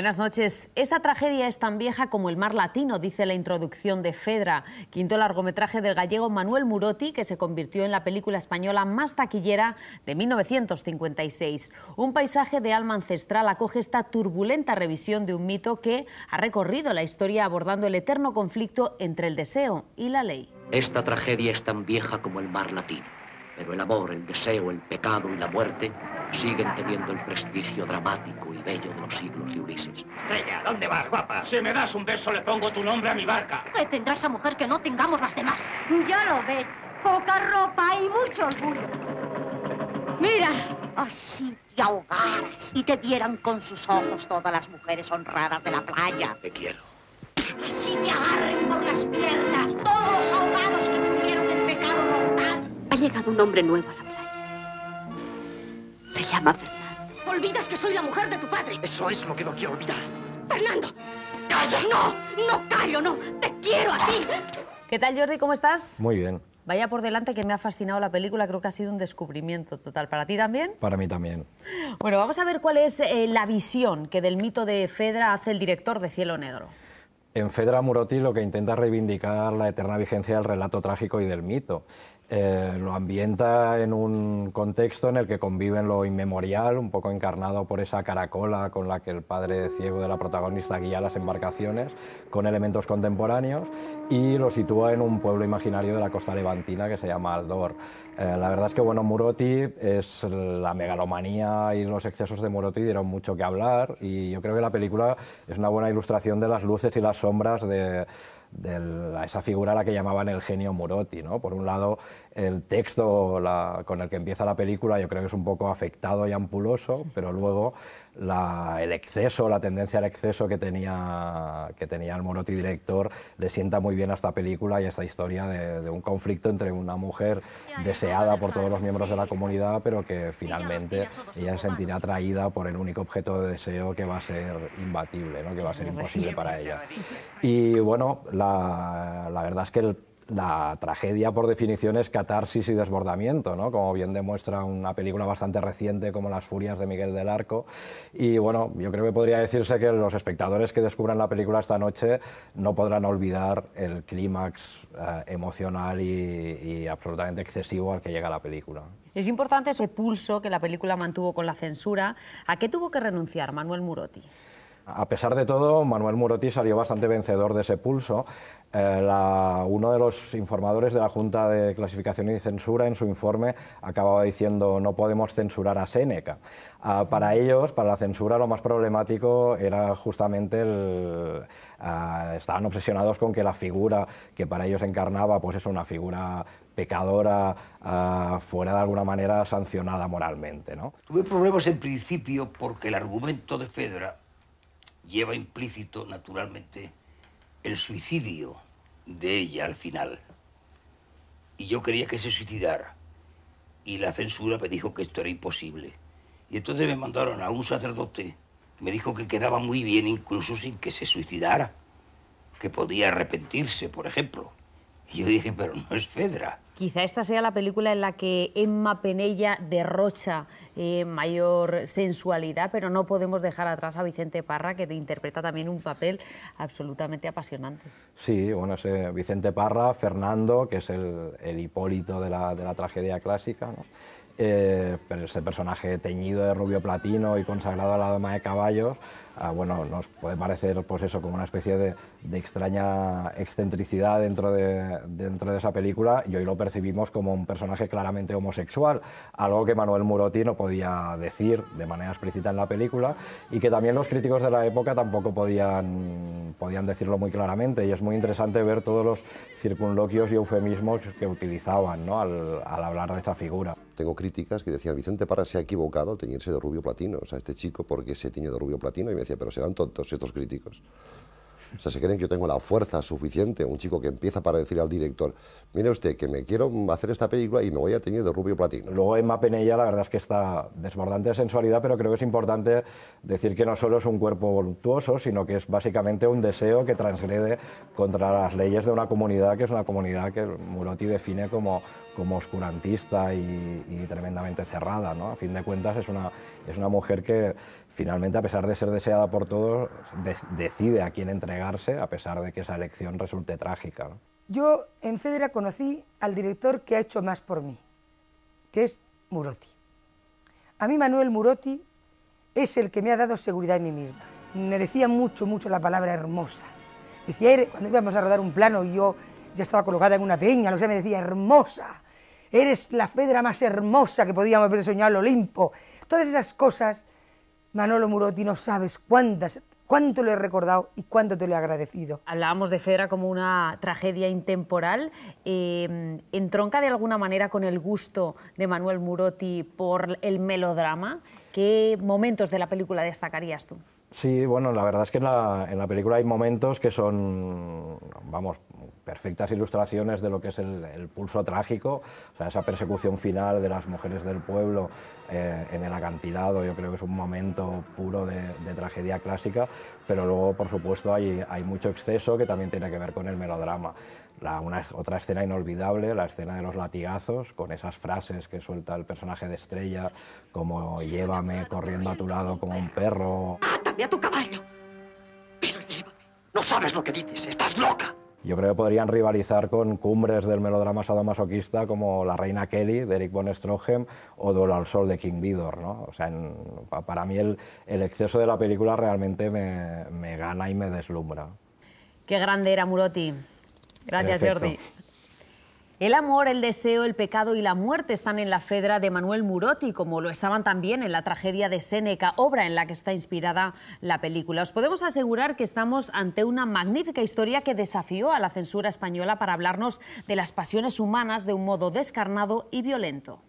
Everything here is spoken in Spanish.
Buenas noches. Esta tragedia es tan vieja como el mar latino, dice la introducción de Fedra, quinto largometraje del gallego Manuel Muroti, que se convirtió en la película española más taquillera de 1956. Un paisaje de alma ancestral acoge esta turbulenta revisión de un mito que ha recorrido la historia abordando el eterno conflicto entre el deseo y la ley. Esta tragedia es tan vieja como el mar latino, pero el amor, el deseo, el pecado y la muerte siguen teniendo el prestigio dramático y bello de los siglos de Ulises. Estrella, ¿dónde vas, guapa? Si me das un beso, le pongo tu nombre a mi barca. ¿Qué tendrá esa mujer que no tengamos las demás? Ya lo ves, poca ropa y mucho orgullo. Mira, así te ahogaras y te dieran con sus ojos todas las mujeres honradas de la playa. Te quiero. Así te agarren por las piernas todos los ahogados que tuvieron el pecado mortal. Ha llegado un hombre nuevo a la se llama Olvidas que soy la mujer de tu padre. Eso es lo que no quiero olvidar. Fernando, callo, No, no callo, no. Te quiero a ti. ¿Qué tal, Jordi? ¿Cómo estás? Muy bien. Vaya por delante que me ha fascinado la película, creo que ha sido un descubrimiento total. ¿Para ti también? Para mí también. Bueno, vamos a ver cuál es eh, la visión que del mito de Fedra hace el director de Cielo Negro. En Fedra Murotti lo que intenta es reivindicar la eterna vigencia del relato trágico y del mito. Eh, lo ambienta en un contexto en el que conviven lo inmemorial, un poco encarnado por esa caracola con la que el padre ciego de la protagonista guía las embarcaciones, con elementos contemporáneos, y lo sitúa en un pueblo imaginario de la costa levantina que se llama Aldor. Eh, la verdad es que, bueno, Murotti es la megalomanía y los excesos de Muroti dieron mucho que hablar, y yo creo que la película es una buena ilustración de las luces y las sombras de de esa figura a la que llamaban el genio Murotti. ¿no? Por un lado, el texto con el que empieza la película yo creo que es un poco afectado y ampuloso, pero luego la, el exceso, la tendencia al exceso que tenía, que tenía el Morotti director le sienta muy bien a esta película y a esta historia de, un conflicto entre una mujer deseada por todos los miembros de la comunidad, pero que finalmente ella se sentirá atraída por el único objeto de deseo que va a ser imbatible, ¿no? que va a ser imposible para ella. Y bueno, la, la verdad es que el la tragedia, por definición, es catarsis y desbordamiento, ¿no? como bien demuestra una película bastante reciente como Las Furias de Miguel del Arco. Y bueno, yo creo que podría decirse que los espectadores que descubran la película esta noche no podrán olvidar el clímax eh, emocional y, y absolutamente excesivo al que llega la película. Es importante ese pulso que la película mantuvo con la censura. ¿A qué tuvo que renunciar Manuel Muroti? A pesar de todo, Manuel Muroti salió bastante vencedor de ese pulso. Eh, uno de los informadores de la Junta de Clasificación y Censura en su informe acababa diciendo no podemos censurar a Séneca. Ah, para ellos, para la censura, lo más problemático era justamente el... Ah, estaban obsesionados con que la figura que para ellos encarnaba, pues es una figura pecadora, ah, fuera de alguna manera sancionada moralmente. Tuve problemas en principio porque el argumento de Fedra lleva implícito, naturalmente, el suicidio de ella al final. Y yo quería que se suicidara. Y la censura me dijo que esto era imposible. Y entonces me mandaron a un sacerdote. Me dijo que quedaba muy bien incluso sin que se suicidara. Que podía arrepentirse, por ejemplo. Y yo dije, pero no es Fedra. Quizá esta sea la película en la que Emma Penella derrocha eh, mayor sensualidad, pero no podemos dejar atrás a Vicente Parra, que interpreta también un papel absolutamente apasionante. Sí, bueno, es, Vicente Parra, Fernando, que es el, hipólito de la, tragedia clásica, eh, pero ese personaje teñido de rubio platino y consagrado a la dama de caballos, Ah, bueno, nos puede parecer pues eso, como una especie de, extraña excentricidad dentro de, dentro de esa película y hoy lo percibimos como un personaje claramente homosexual, algo que Manuel Murotti no podía decir de manera explícita en la película y que también los críticos de la época tampoco podían, podían decirlo muy claramente y es muy interesante ver todos los circunloquios y eufemismos que utilizaban al, hablar de esa figura tengo críticas que decían, Vicente Parra se ha equivocado teñirse de rubio platino, o sea, este chico porque se tiñe de rubio platino, y me pero serán tontos estos críticos. O sea, se creen que yo tengo la fuerza suficiente, un chico que empieza para decir al director, mire usted, que me quiero hacer esta película y me voy a teñir de rubio platino. Luego Emma Penella, la verdad es que está desbordante de sensualidad, pero creo que es importante decir que no solo es un cuerpo voluptuoso, sino que es básicamente un deseo que transgrede contra las leyes de una comunidad, que es una comunidad que Murati define como como oscurantista y, tremendamente cerrada. ¿no? A fin de cuentas es una, es una mujer que finalmente, a pesar de ser deseada por todos, decide a quién entregarse, a pesar de que esa elección resulte trágica. Yo en Federa conocí al director que ha hecho más por mí, que es Murotti. A mí Manuel Murotti es el que me ha dado seguridad en mí misma. Me decía mucho, mucho la palabra hermosa. Decía, cuando íbamos a rodar un plano y yo ya estaba colocada en una peña, lo que me decía, hermosa, eres la Fedra más hermosa que podíamos haber soñado el Olimpo. Todas esas cosas, Manolo Muroti, no sabes cuántas, cuánto lo he recordado y cuánto te lo he agradecido. Hablábamos de Fedra como una tragedia intemporal. Eh, ¿Entronca de alguna manera con el gusto de Manuel Muroti por el melodrama? ¿Qué momentos de la película destacarías tú? Sí, bueno, la verdad es que en la, en la película hay momentos que son, vamos, perfectas ilustraciones de lo que es el, pulso trágico, o sea, esa persecución final de las mujeres del pueblo eh, en el acantilado, yo creo que es un momento puro de, tragedia clásica, pero luego, por supuesto, hay, mucho exceso que también tiene que ver con el melodrama. La, una, otra escena inolvidable, la escena de los latigazos, con esas frases que suelta el personaje de Estrella, como llévame corriendo a tu lado como un perro. Mátame a tu caballo, pero llévame. No sabes lo que dices, estás loca yo creo que podrían rivalizar con cumbres del melodrama sadomasoquista como La Reina Kelly de Eric von Stroheim o Duelo al Sol de King Vidor. O sea, para mí el, exceso de la película realmente me, me gana y me deslumbra. Qué grande era Murotti. Gracias, Jordi. El amor, el deseo, el pecado y la muerte están en la Fedra de Manuel Murotti, como lo estaban también en la tragedia de Séneca, obra en la que está inspirada la película. Os podemos asegurar que estamos ante una magnífica historia que desafió a la censura española para hablarnos de las pasiones humanas de un modo descarnado y violento.